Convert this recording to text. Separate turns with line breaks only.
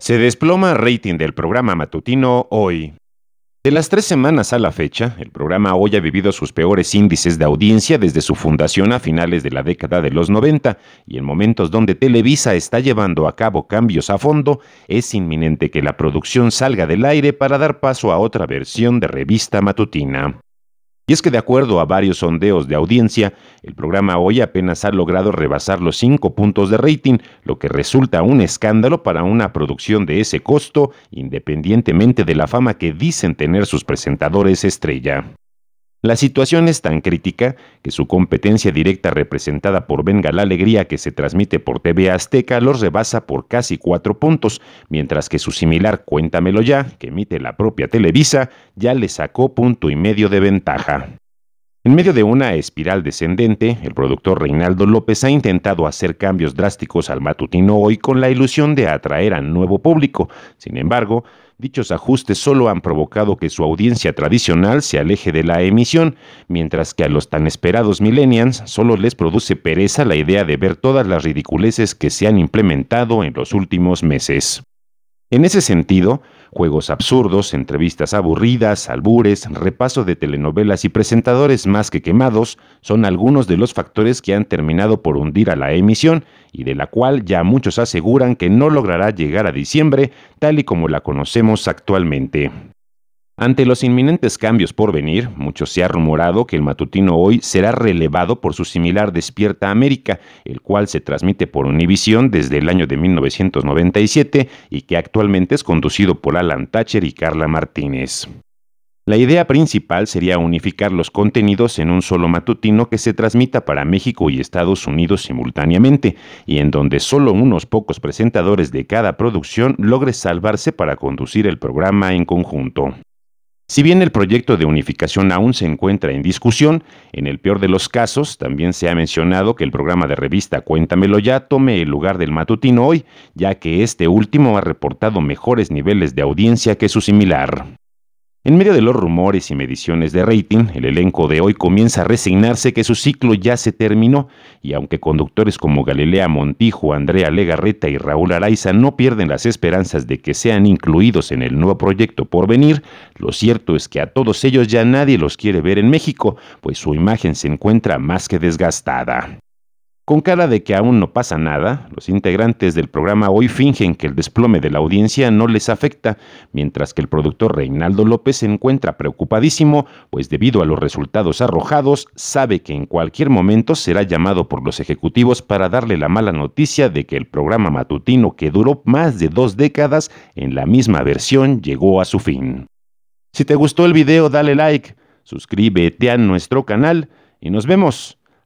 Se desploma rating del programa matutino hoy. De las tres semanas a la fecha, el programa hoy ha vivido sus peores índices de audiencia desde su fundación a finales de la década de los 90 y en momentos donde Televisa está llevando a cabo cambios a fondo, es inminente que la producción salga del aire para dar paso a otra versión de revista matutina. Y es que de acuerdo a varios sondeos de audiencia, el programa hoy apenas ha logrado rebasar los 5 puntos de rating, lo que resulta un escándalo para una producción de ese costo, independientemente de la fama que dicen tener sus presentadores estrella. La situación es tan crítica que su competencia directa representada por Venga la Alegría que se transmite por TV Azteca los rebasa por casi cuatro puntos, mientras que su similar Cuéntamelo ya, que emite la propia Televisa, ya le sacó punto y medio de ventaja. En medio de una espiral descendente, el productor Reinaldo López ha intentado hacer cambios drásticos al matutino hoy con la ilusión de atraer a nuevo público. Sin embargo, dichos ajustes solo han provocado que su audiencia tradicional se aleje de la emisión, mientras que a los tan esperados millennials solo les produce pereza la idea de ver todas las ridiculeces que se han implementado en los últimos meses. En ese sentido, juegos absurdos, entrevistas aburridas, albures, repaso de telenovelas y presentadores más que quemados son algunos de los factores que han terminado por hundir a la emisión y de la cual ya muchos aseguran que no logrará llegar a diciembre tal y como la conocemos actualmente. Ante los inminentes cambios por venir, mucho se ha rumorado que el matutino hoy será relevado por su similar Despierta América, el cual se transmite por Univisión desde el año de 1997 y que actualmente es conducido por Alan Thatcher y Carla Martínez. La idea principal sería unificar los contenidos en un solo matutino que se transmita para México y Estados Unidos simultáneamente, y en donde solo unos pocos presentadores de cada producción logre salvarse para conducir el programa en conjunto. Si bien el proyecto de unificación aún se encuentra en discusión, en el peor de los casos también se ha mencionado que el programa de revista Cuéntamelo ya tome el lugar del matutino hoy, ya que este último ha reportado mejores niveles de audiencia que su similar. En medio de los rumores y mediciones de rating, el elenco de hoy comienza a resignarse que su ciclo ya se terminó, y aunque conductores como Galilea Montijo, Andrea Legarreta y Raúl Araiza no pierden las esperanzas de que sean incluidos en el nuevo proyecto por venir, lo cierto es que a todos ellos ya nadie los quiere ver en México, pues su imagen se encuentra más que desgastada. Con cara de que aún no pasa nada, los integrantes del programa hoy fingen que el desplome de la audiencia no les afecta, mientras que el productor Reinaldo López se encuentra preocupadísimo, pues debido a los resultados arrojados, sabe que en cualquier momento será llamado por los ejecutivos para darle la mala noticia de que el programa matutino que duró más de dos décadas en la misma versión llegó a su fin. Si te gustó el video dale like, suscríbete a nuestro canal y nos vemos